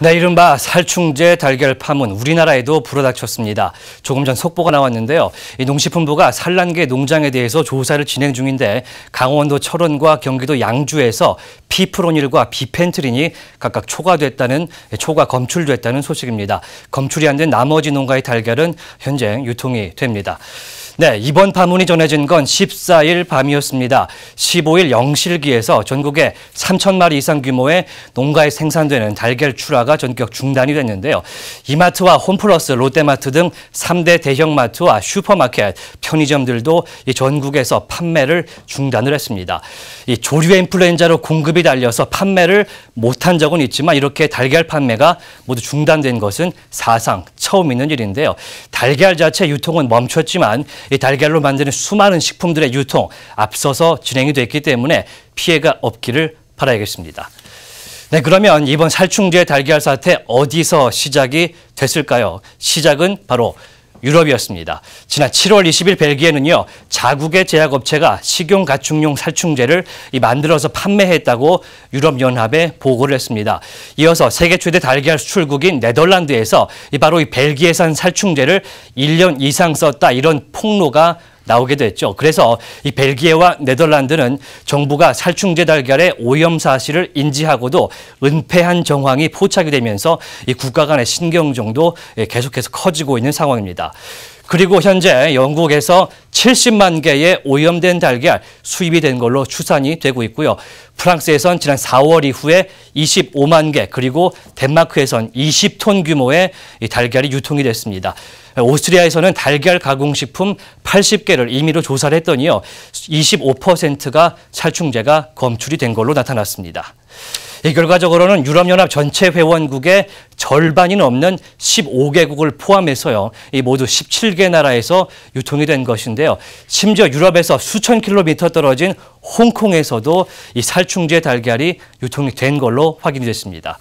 네, 이른바 살충제 달걀 파문 우리나라에도 불어닥쳤습니다. 조금 전 속보가 나왔는데요. 농식품부가 산란계 농장에 대해서 조사를 진행 중인데 강원도 철원과 경기도 양주에서 피프로닐과 비펜트린이 각각 초과됐다는 초과 검출됐다는 소식입니다. 검출이 안 된 나머지 농가의 달걀은 현재 유통이 됩니다. 네, 이번 파문이 전해진 건 14일 밤이었습니다. 15일 영실기에서 전국에 3천 마리 이상 규모의 농가에 생산되는 달걀 출하가 전격 중단이 됐는데요. 이마트와 홈플러스, 롯데마트 등 3대 대형마트와 슈퍼마켓, 편의점들도 전국에서 판매를 중단을 했습니다. 조류의 인플루엔자로 공급이 달려서 판매를 못한 적은 있지만 이렇게 달걀 판매가 모두 중단된 것은 사상 처음 있는 일인데요. 달걀 자체 유통은 멈췄지만 이 달걀로 만드는 수많은 식품들의 유통 앞서서 진행이 됐기 때문에 피해가 없기를 바라겠습니다 네, 그러면 이번 살충제 달걀 사태 어디서 시작이 됐을까요? 시작은 바로 유럽이었습니다. 지난 7월 20일 벨기에는요, 자국의 제약업체가 식용 가축용 살충제를 만들어서 판매했다고 유럽연합에 보고를 했습니다. 이어서 세계 최대 달걀 수출국인 네덜란드에서 바로 이 벨기에산 살충제를 1년 이상 썼다 이런 폭로가 나오게 됐죠. 그래서 이 벨기에와 네덜란드는 정부가 살충제 달걀의 오염 사실을 인지하고도 은폐한 정황이 포착이 되면서 이 국가 간의 신경정도 예, 계속해서 커지고 있는 상황입니다. 그리고 현재 영국에서 70만 개의 오염된 달걀 수입이 된 걸로 추산이 되고 있고요. 프랑스에선 지난 4월 이후에 25만 개 그리고 덴마크에선 20톤 규모의 달걀이 유통이 됐습니다. 오스트리아에서는 달걀 가공식품 80개를 임의로 조사를 했더니요. 25%가 살충제가 검출이 된 걸로 나타났습니다. 이 결과적으로는 유럽연합 전체 회원국의 절반이 넘는 15개국을 포함해서요, 이 모두 17개 나라에서 유통이 된 것인데요. 심지어 유럽에서 수천 킬로미터 떨어진 홍콩에서도 이 살충제 달걀이 유통이 된 걸로 확인이 됐습니다.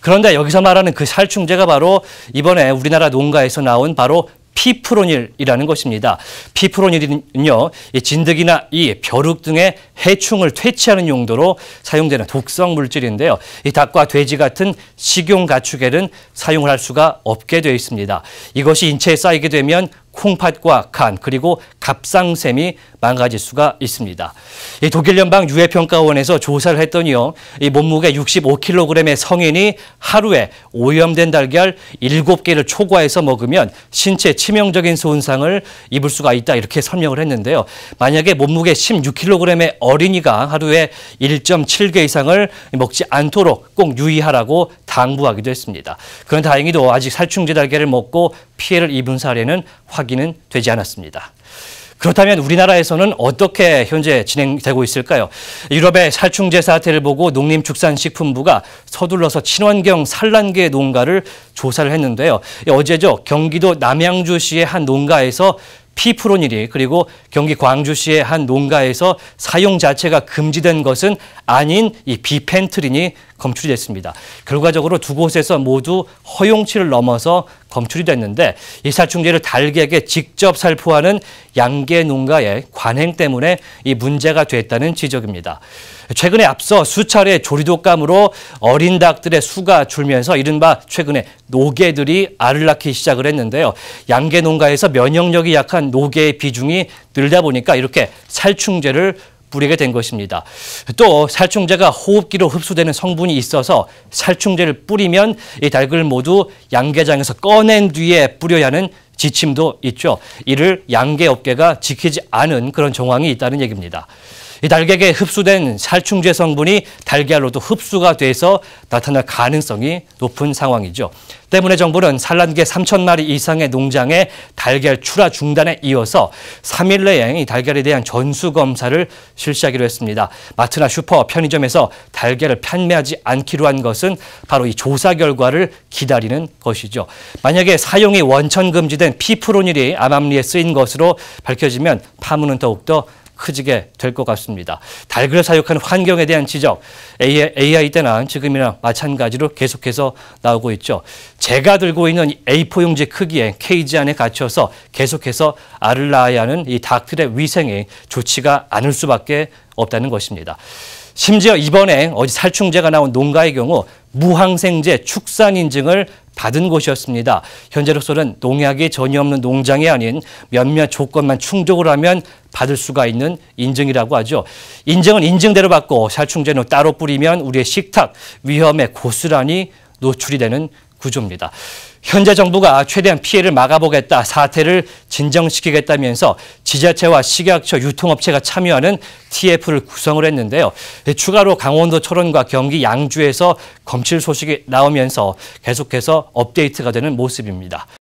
그런데 여기서 말하는 그 살충제가 바로 이번에 우리나라 농가에서 나온 바로 피프로닐이라는 것입니다. 피프로닐은요, 진드기나 이 벼룩 등의 해충을 퇴치하는 용도로 사용되는 독성 물질인데요. 이 닭과 돼지 같은 식용 가축에는 사용을 할 수가 없게 되어 있습니다. 이것이 인체에 쌓이게 되면 콩팥과 간 그리고 갑상샘이 망가질 수가 있습니다. 이 독일 연방 유해 평가원에서 조사를 했더니요. 이 몸무게 65kg의 성인이 하루에 오염된 달걀 7개를 초과해서 먹으면 신체 치명적인 손상을 입을 수가 있다 이렇게 설명을 했는데요. 만약에 몸무게 16kg의 어린이가 하루에 1.7개 이상을 먹지 않도록 꼭 유의하라고 당부하기도 했습니다. 그런 다행히도 아직 살충제 달걀을 먹고 피해를 입은 사례는 확인은 되지 않았습니다. 그렇다면 우리나라에서는 어떻게 현재 진행되고 있을까요? 유럽의 살충제 사태를 보고 농림축산식품부가 서둘러서 친환경 산란계 농가를 조사를 했는데요. 어제죠. 경기도 남양주시의 한 농가에서 피프로닐이 그리고 경기 광주시의 한 농가에서 사용 자체가 금지된 것은 아닌 이 비펜트린이 검출이 됐습니다. 결과적으로 두 곳에서 모두 허용치를 넘어서 검출이 됐는데 이 살충제를 달개에게 직접 살포하는 양계 농가의 관행 때문에 이 문제가 됐다는 지적입니다. 최근에 앞서 수차례 조류독감으로 어린 닭들의 수가 줄면서 이른바 최근에 노개들이 알을 낳기 시작을 했는데요. 양계 농가에서 면역력이 약한 녹의 비중이 늘다 보니까 이렇게 살충제를 뿌리게된 것입니다. 또 살충제가 호흡기로 흡수되는 성분이 있어서 살충제를 뿌리면 이 닭을 모두 양계장에서 꺼낸 뒤에 뿌려야 하는 지침도 있죠. 이를 양계업계가 지키지 않은 그런 정황이 있다는 얘기입니다. 이 달걀에 흡수된 살충제 성분이 달걀로도 흡수가 돼서 나타날 가능성이 높은 상황이죠. 때문에 정부는 산란계 3천 마리 이상의 농장에 달걀 출하 중단에 이어서 3일 내에 이 달걀에 대한 전수 검사를 실시하기로 했습니다. 마트나 슈퍼, 편의점에서 달걀을 판매하지 않기로 한 것은 바로 이 조사 결과를 기다리는 것이죠. 만약에 사용이 원천 금지된 피프로닐이 암암리에 쓰인 것으로 밝혀지면 파문은 더욱더 커지게 될 것 같습니다. 닭을 사육한 환경에 대한 지적, AI, AI 때나 지금이나 마찬가지로 계속해서 나오고 있죠. 제가 들고 있는 A4 용지 크기의 케이지 안에 갇혀서 계속해서 알을 낳아야 하는 이 닭들의 위생이 좋지가 않을 수밖에 없다는 것입니다. 심지어 이번에 어제 살충제가 나온 농가의 경우 무항생제 축산 인증을 받은 곳이었습니다. 현재로서는 농약이 전혀 없는 농장이 아닌 몇몇 조건만 충족을 하면 받을 수가 있는 인증이라고 하죠. 인증은 인증대로 받고 살충제는 따로 뿌리면 우리의 식탁 위험에 고스란히 노출이 되는 구조입니다. 현재 정부가 최대한 피해를 막아보겠다, 사태를 진정시키겠다면서 지자체와 식약처 유통업체가 참여하는 TF를 구성을 했는데요. 예, 추가로 강원도 철원과 경기 양주에서 검실 소식이 나오면서 계속해서 업데이트가 되는 모습입니다.